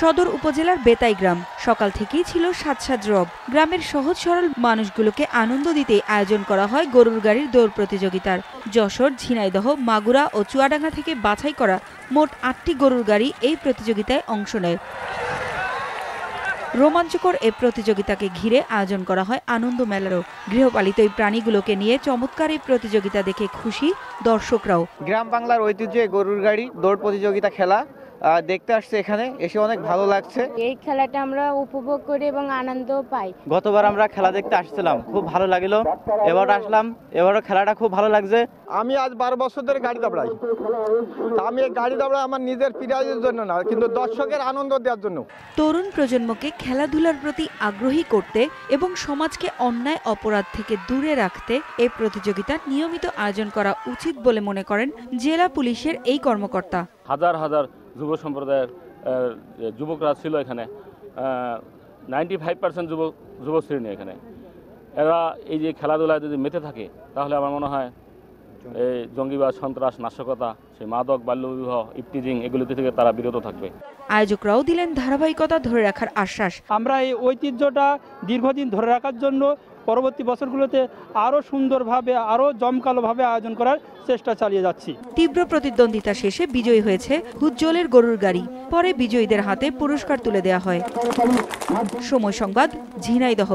সদর উপজেলার বেতাই গ্রাম সকাল থেকেই ছিল সাত সাত রব গ্রামের সহজ সরল মানুষগুলোকে আনন্দ দিতে আয়োজন করা হয় গরুর গাড়ির দৌড় প্রতিযোগিতার যশোর ঝিনাইদহ মাগুরা ও চুয়াডাঙ্গা থেকে বাছাই করা মোট আটটি গরুর গাড়ি এই প্রতিযোগিতায় অংশ নেয় রোমাঞ্চকর এ প্রতিযোগিতাকে ঘিরে আয়োজন করা হয় আনন্দ মেলারও গৃহপালিত এই প্রাণীগুলোকে নিয়ে চমৎকার এই প্রতিযোগিতা দেখে খুশি দর্শকরাও গ্রাম বাংলার ঐতিহ্যে গরুর গাড়ি দৌড় প্রতিযোগিতা খেলা দেখতে আসছে এখানে এসে অনেক ভালো লাগছে এই খেলাটা আমরা উপভোগ করি এবং আনন্দ পাই গতবার আমরা খেলা দেখতে আসছিলাম খুব ভালো লাগলো এবার আসলাম এবারও খেলাটা খুব ভালো লাগছে আমি আজ বারো বছর ধরে গাড়ি দাবড়াই আমি গাড়ি দাবড়া আমার নিজের প্রাইজের জন্য না কিন্তু দর্শকের আনন্দ দেওয়ার জন্য তরুণ প্রজন্মকে খেলাধুলার প্রতি আগ্রহী করতে এবং সমাজকে অন্যায় অপরাধ থেকে দূরে রাখতে এই প্রতিযোগিতা নিয়মিত আয়োজন করা উচিত বলে মনে করেন জেলা পুলিশের এই কর্মকর্তা হাজার হাজার যুব সম্প্রদায়ের যুবকরা ছিল এখানে নাইনটি ফাইভ পার্সেন্ট যুবক যুবশ্রেণী এখানে এরা এই যে খেলাধুলায় যদি মেতে থাকে তাহলে আমার মনে হয় এই জঙ্গিবাদ সন্ত্রাস নাশকতা সেই মাদক বাল্যবিবাহ ইফটিজিং এগুলো থেকে তারা বিরত থাকবে আয়োজকরাও দিলেন ধারাবাহিকতা ধরে রাখার আশ্বাস আমরা এই ঐতিহ্যটা দীর্ঘদিন ধরে রাখার জন্য পরবর্তী বছরগুলোতে আরও সুন্দরভাবে আরও জমকালোভাবে আয়োজন করার চেষ্টা চালিয়ে যাচ্ছি তীব্র প্রতিদ্বন্দ্বিতা শেষে বিজয়ী হয়েছে হুজ্জলের গরুর গাড়ি পরে বিজয়ীদের হাতে পুরস্কার তুলে দেওয়া হয় সময় সংবাদ ঝিনাইদহ